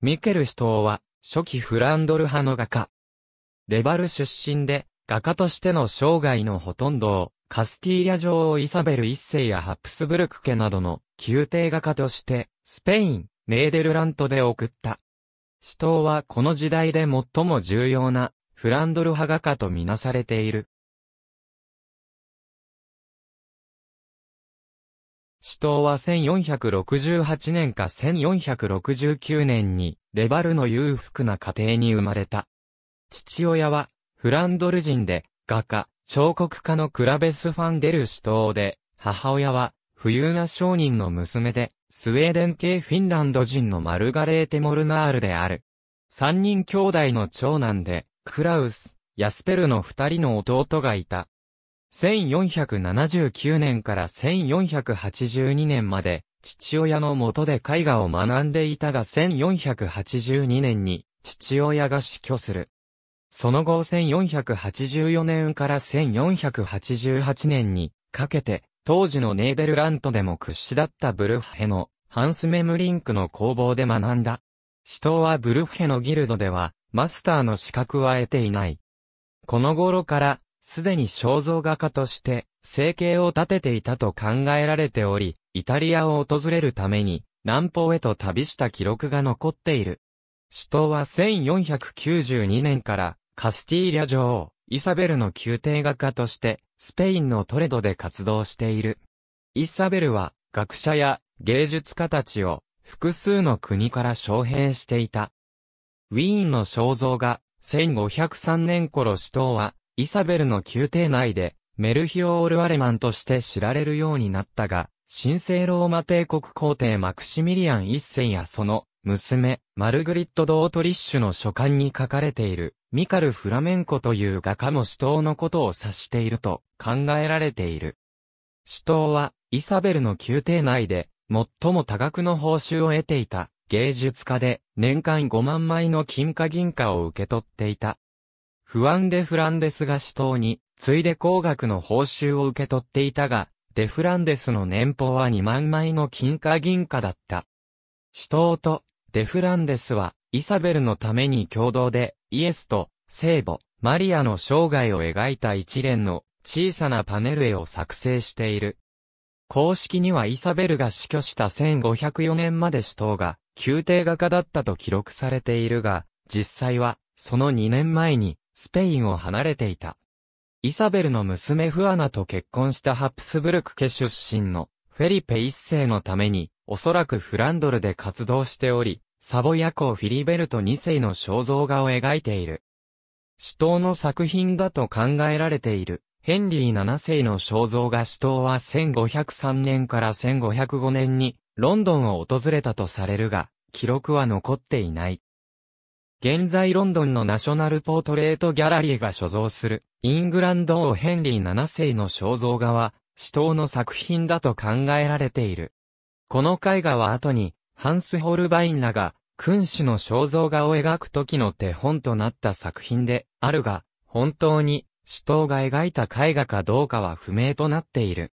ミケルシューは、初期フランドル派の画家。レバル出身で、画家としての生涯のほとんどを、カスティーリャ女王イサベル一世やハプスブルク家などの宮廷画家として、スペイン、ネーデルラントで送った。トーはこの時代で最も重要なフランドル派画家とみなされている。死闘は1468年か1469年に、レバルの裕福な家庭に生まれた。父親は、フランドル人で、画家、彫刻家のクラベス・ファンデル死闘で、母親は、富裕な商人の娘で、スウェーデン系フィンランド人のマルガレーテ・モルナールである。三人兄弟の長男で、クラウス、ヤスペルの二人の弟がいた。1479年から1482年まで、父親の下で絵画を学んでいたが1482年に、父親が死去する。その後1484年から1488年にかけて、当時のネーデルラントでも屈指だったブルッヘのハンスメムリンクの工房で学んだ。死闘はブルッヘのギルドではマスターの資格は得ていない。この頃からすでに肖像画家として生計を立てていたと考えられており、イタリアを訪れるために南方へと旅した記録が残っている。死闘は1492年からカスティーリャ女王、イサベルの宮廷画家としてスペインのトレドで活動している。イサベルは学者や芸術家たちを複数の国から招聘していた。ウィーンの肖像画、1503年頃死闘はイサベルの宮廷内で、メルヒオオル・アレマンとして知られるようになったが、神聖ローマ帝国皇帝マクシミリアン一世やその、娘、マルグリット・ドートリッシュの書簡に書かれている、ミカル・フラメンコという画家も死闘のことを指していると考えられている。死闘は、イサベルの宮廷内で、最も多額の報酬を得ていた、芸術家で、年間5万枚の金貨銀貨を受け取っていた、不安デフランデスが死闘に、ついで高額の報酬を受け取っていたが、デフランデスの年俸は2万枚の金貨銀貨だった。死闘と、デフランデスは、イサベルのために共同で、イエスと、聖母、マリアの生涯を描いた一連の小さなパネル絵を作成している。公式にはイサベルが死去した1504年まで死闘が宮廷画家だったと記録されているが、実際は、その2年前に、スペインを離れていた。イサベルの娘フアナと結婚したハプスブルク家出身のフェリペ一世のために、おそらくフランドルで活動しており、サボヤ公フィリベルト二世の肖像画を描いている。死闘の作品だと考えられている。ヘンリー七世の肖像画死闘は1503年から1505年にロンドンを訪れたとされるが、記録は残っていない。現在ロンドンのナショナルポートレートギャラリーが所蔵する、イングランド王ヘンリー7世の肖像画は、死闘の作品だと考えられている。この絵画は後に、ハンス・ホルバインらが、君主の肖像画を描く時の手本となった作品であるが、本当に死闘が描いた絵画かどうかは不明となっている。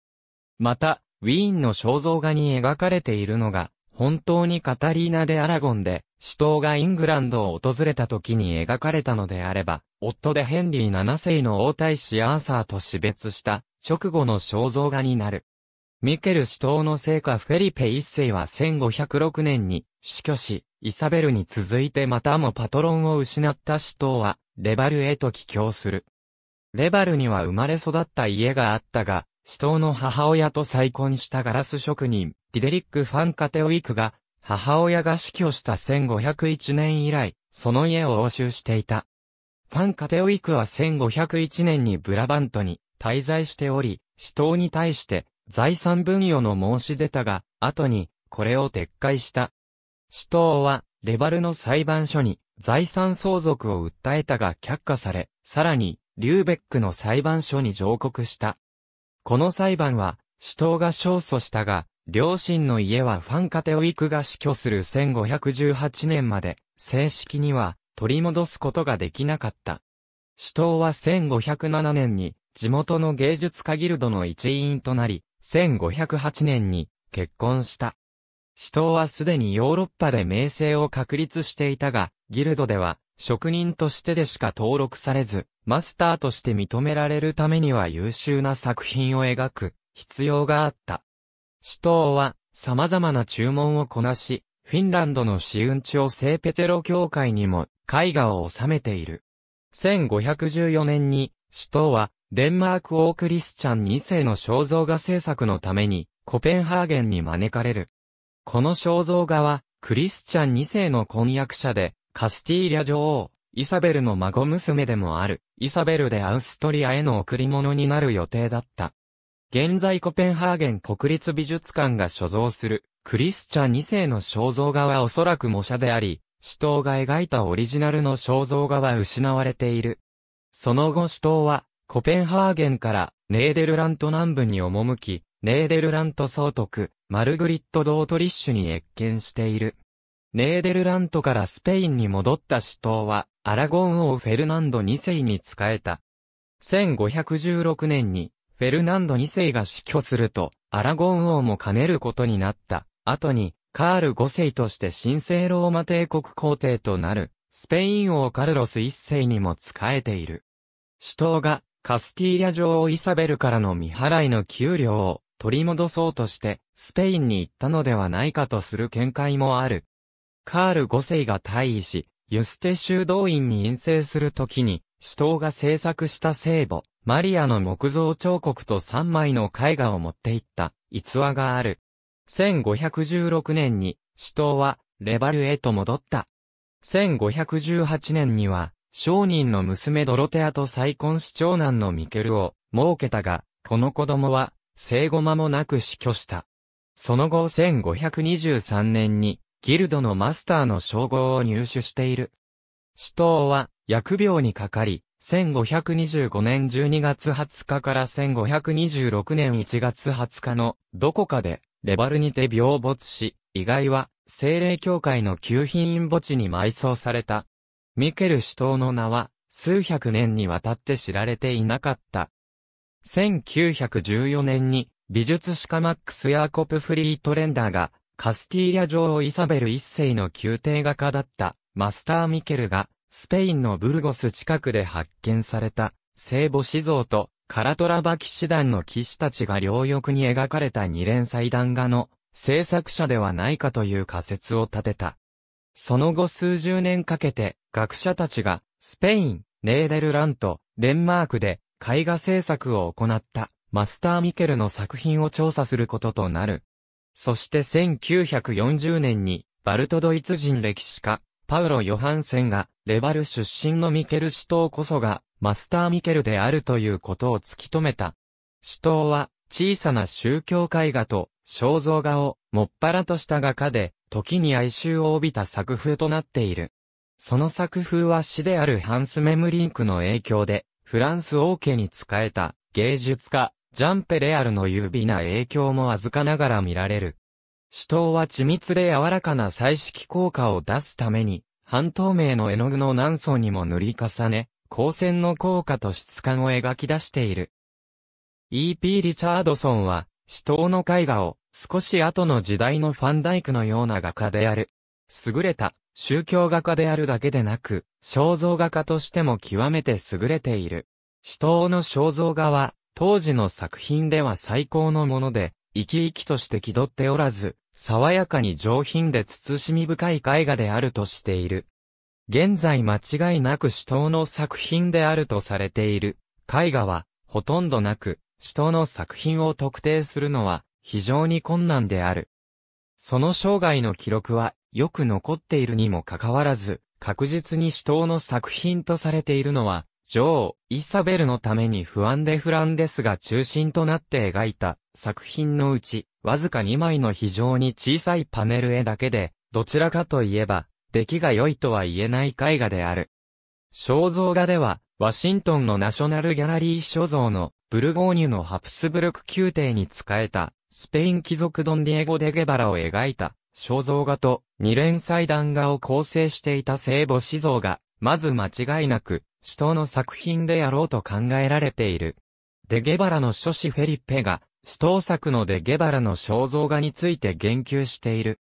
また、ウィーンの肖像画に描かれているのが、本当にカタリーナ・でアラゴンで、死闘がイングランドを訪れた時に描かれたのであれば、夫でヘンリー7世の王太子アーサーと死別した直後の肖像画になる。ミケル死闘の成果フェリペ1世は1506年に死去し、イサベルに続いてまたもパトロンを失った死闘は、レバルへと帰郷する。レバルには生まれ育った家があったが、死闘の母親と再婚したガラス職人、ディデリック・ファンカテオイクが、母親が死去した1501年以来、その家を押収していた。ファン・カテオイクは1501年にブラバントに滞在しており、死闘に対して財産分与の申し出たが、後にこれを撤回した。死闘はレバルの裁判所に財産相続を訴えたが却下され、さらにリューベックの裁判所に上告した。この裁判は死闘が勝訴したが、両親の家はファンカテオイクが死去する1518年まで、正式には取り戻すことができなかった。死闘は1507年に地元の芸術家ギルドの一員となり、1508年に結婚した。死闘はすでにヨーロッパで名声を確立していたが、ギルドでは職人としてでしか登録されず、マスターとして認められるためには優秀な作品を描く必要があった。市頭は様々な注文をこなし、フィンランドの市運町聖ペテロ教会にも絵画を収めている。1514年に、市頭はデンマーク王クリスチャン2世の肖像画制作のためにコペンハーゲンに招かれる。この肖像画はクリスチャン2世の婚約者でカスティーリャ女王、イサベルの孫娘でもあるイサベルでアウストリアへの贈り物になる予定だった。現在コペンハーゲン国立美術館が所蔵するクリスチャ2世の肖像画はおそらく模写であり、死闘が描いたオリジナルの肖像画は失われている。その後死闘は、コペンハーゲンからネーデルラント南部に赴き、ネーデルラント総督、マルグリット・ドートリッシュに越見している。ネーデルラントからスペインに戻った死闘は、アラゴン王フェルナンド2世に仕えた。1516年にフェルナンド2世が死去すると、アラゴン王も兼ねることになった。後に、カール5世として神聖ローマ帝国皇帝となる、スペイン王カルロス1世にも仕えている。死闘が、カスティーリャ女王イサベルからの未払いの給料を取り戻そうとして、スペインに行ったのではないかとする見解もある。カール5世が退位し、ユステ修道院に陰性するときに、死闘が制作した聖母、マリアの木造彫刻と3枚の絵画を持っていった逸話がある。1516年に、死闘は、レバルへと戻った。1518年には、商人の娘ドロテアと再婚し長男のミケルを設けたが、この子供は、生後間もなく死去した。その後1523年に、ギルドのマスターの称号を入手している。死闘は、疫病にかかり、1525年12月20日から1526年1月20日のどこかでレバルにて病没し、意外は精霊教会の旧品院墓地に埋葬された。ミケル首藤の名は数百年にわたって知られていなかった。1914年に美術史家マックス・ヤーコプ・フリートレンダーがカスティーリャ女王イサベル一世の宮廷画家だったマスター・ミケルがスペインのブルゴス近くで発見された、聖母子像と、カラトラバ騎士団の騎士たちが両翼に描かれた二連祭壇画の制作者ではないかという仮説を立てた。その後数十年かけて学者たちがスペイン、ネーデルラント、デンマークで絵画制作を行ったマスター・ミケルの作品を調査することとなる。そして1940年にバルトドイツ人歴史家パウロ・ヨハンセンが、レバル出身のミケル死闘こそが、マスター・ミケルであるということを突き止めた。死闘は、小さな宗教絵画と肖像画をもっぱらとした画家で、時に哀愁を帯びた作風となっている。その作風は詩であるハンス・メムリンクの影響で、フランス王家に仕えた芸術家、ジャンペ・レアルの優美な影響も預かながら見られる。死闘は緻密で柔らかな彩色効果を出すために、半透明の絵の具の何層にも塗り重ね、光線の効果と質感を描き出している。E.P. リチャードソンは、死闘の絵画を少し後の時代のファンダイクのような画家である。優れた宗教画家であるだけでなく、肖像画家としても極めて優れている。死闘の肖像画は、当時の作品では最高のもので、生き生きとして気取っておらず、爽やかに上品で慎み深い絵画であるとしている。現在間違いなく死闘の作品であるとされている絵画は、ほとんどなく、死闘の作品を特定するのは非常に困難である。その生涯の記録はよく残っているにもかかわらず、確実に死闘の作品とされているのは、女王、イサベルのために不安で不安ですが中心となって描いた作品のうち、わずか2枚の非常に小さいパネル絵だけで、どちらかといえば、出来が良いとは言えない絵画である。肖像画では、ワシントンのナショナルギャラリー所蔵の、ブルゴーニュのハプスブルク宮廷に仕えた、スペイン貴族ドンディエゴ・デゲバラを描いた、肖像画と二連祭壇画を構成していた聖母子像が、まず間違いなく、首都の作品であろうと考えられている。デゲバラの諸子フェリッペが、死闘作のデゲバラの肖像画について言及している。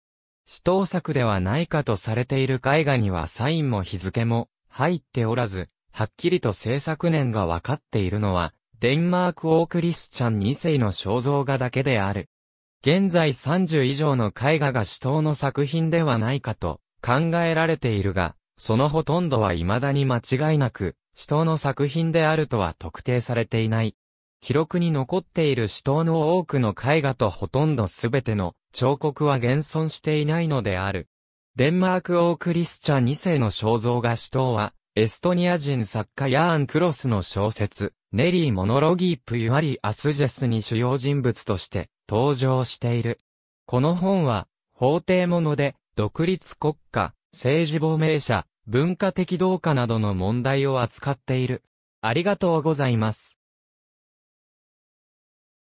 死闘作ではないかとされている絵画にはサインも日付も入っておらず、はっきりと制作年がわかっているのは、デンマークオー・クリスチャン2世の肖像画だけである。現在30以上の絵画が死闘の作品ではないかと考えられているが、そのほとんどは未だに間違いなく、死闘の作品であるとは特定されていない。記録に残っている死闘の多くの絵画とほとんどすべての彫刻は現存していないのである。デンマーク王クリスチャ2世の肖像画死闘は、エストニア人作家ヤーン・クロスの小説、ネリー・モノロギー・プユアリアスジェスに主要人物として登場している。この本は、法廷もので、独立国家、政治亡命者、文化的同化などの問題を扱っている。ありがとうございます。